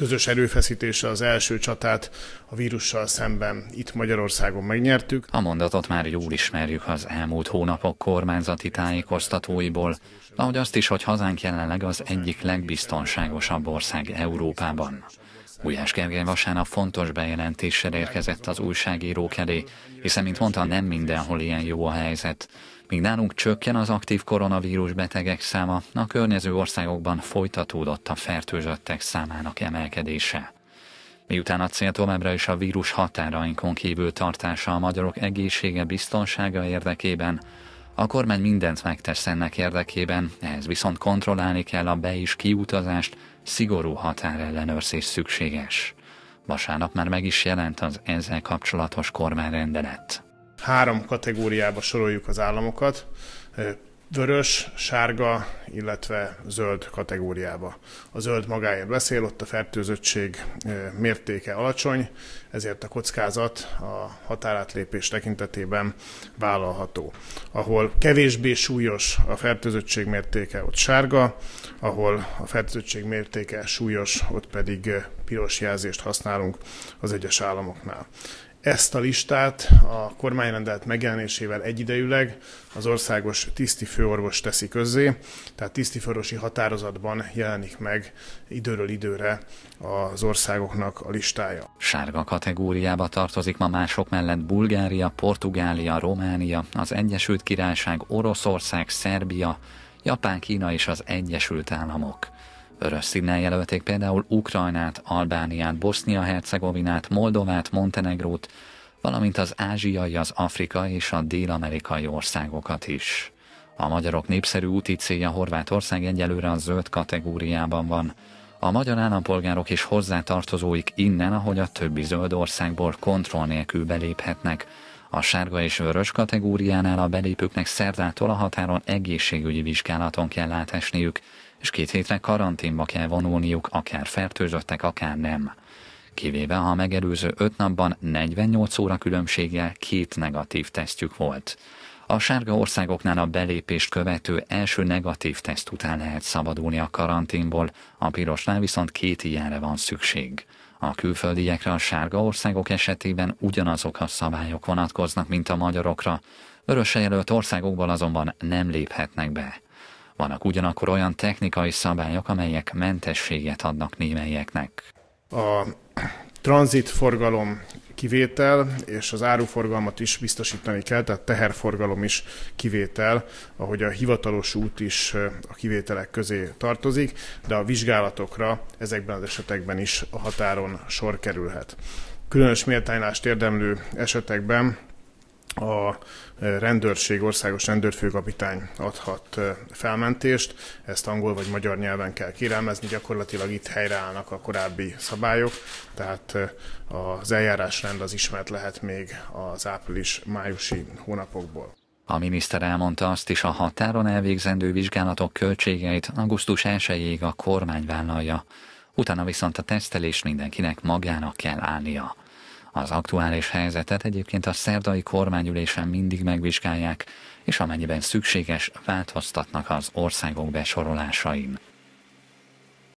Közös erőfeszítése az első csatát a vírussal szemben itt Magyarországon megnyertük. A mondatot már jól ismerjük az elmúlt hónapok kormányzati tájékoztatóiból, ahogy azt is, hogy hazánk jelenleg az egyik legbiztonságosabb ország Európában. Gulyás Gergely vasárnap fontos bejelentéssel érkezett az újságírók elé, hiszen, mint mondta, nem mindenhol ilyen jó a helyzet. Míg nálunk csökken az aktív koronavírus betegek száma, a környező országokban folytatódott a fertőzöttek számának emelkedése. Miután a cél továbbra is a vírus határainkon kívül tartása a magyarok egészsége biztonsága érdekében, a kormány mindent megtesz ennek érdekében, ehhez viszont kontrollálni kell a be- és kiutazást, szigorú határellenőrzés szükséges. Vasárnap már meg is jelent az ezzel kapcsolatos kormányrendelet. Három kategóriába soroljuk az államokat vörös, sárga, illetve zöld kategóriába. A zöld magáért beszél, ott a fertőzöttség mértéke alacsony, ezért a kockázat a határátlépés tekintetében vállalható. Ahol kevésbé súlyos a fertőzöttség mértéke, ott sárga, ahol a fertőzöttség mértéke súlyos, ott pedig piros jelzést használunk az egyes államoknál. Ezt a listát a kormányrendelet megjelenésével egyidejűleg az országos tisztifőorvos teszi közzé, tehát főorvosi határozatban jelenik meg időről időre az országoknak a listája. Sárga kategóriába tartozik ma mások mellett Bulgária, Portugália, Románia, az Egyesült Királyság, Oroszország, Szerbia, Japán, Kína és az Egyesült Államok. Vörös színnel jelölték például Ukrajnát, Albániát, Bosznia-Hercegovinát, Moldovát, Montenegrót, valamint az ázsiai, az afrikai és a dél-amerikai országokat is. A magyarok népszerű úti célja Horvátország egyelőre a zöld kategóriában van. A magyar állampolgárok és hozzátartozóik innen, ahogy a többi zöld országból kontroll nélkül beléphetnek. A sárga és vörös kategóriánál a belépőknek szerdától a határon egészségügyi vizsgálaton kell átesniük, és két hétre karanténba kell vonulniuk, akár fertőzöttek, akár nem. Kivéve, ha a megelőző öt napban 48 óra különbséggel két negatív tesztjük volt. A sárga országoknál a belépést követő első negatív teszt után lehet szabadulni a karanténból, a pirosnál viszont két ilyenre van szükség. A külföldiekre a sárga országok esetében ugyanazok a szabályok vonatkoznak, mint a magyarokra, vörösre jelölt országokból azonban nem léphetnek be. Vannak ugyanakkor olyan technikai szabályok, amelyek mentességet adnak némelyeknek. A tranzitforgalom kivétel, és az áruforgalmat is biztosítani kell, tehát teherforgalom is kivétel, ahogy a hivatalos út is a kivételek közé tartozik, de a vizsgálatokra ezekben az esetekben is a határon sor kerülhet. Különös méltánylást érdemlő esetekben a eh, rendőrség, országos rendőrfőkapitány adhat eh, felmentést, ezt angol vagy magyar nyelven kell kérelmezni, gyakorlatilag itt helyreállnak a korábbi szabályok, tehát eh, az eljárásrend az ismert lehet még az április-májusi hónapokból. A miniszter elmondta azt is, a határon elvégzendő vizsgálatok költségeit augusztus 1 a kormány vállalja, utána viszont a tesztelés mindenkinek magának kell állnia. Az aktuális helyzetet egyébként a szerdai kormányülésen mindig megvizsgálják, és amennyiben szükséges, változtatnak az országok besorolásain.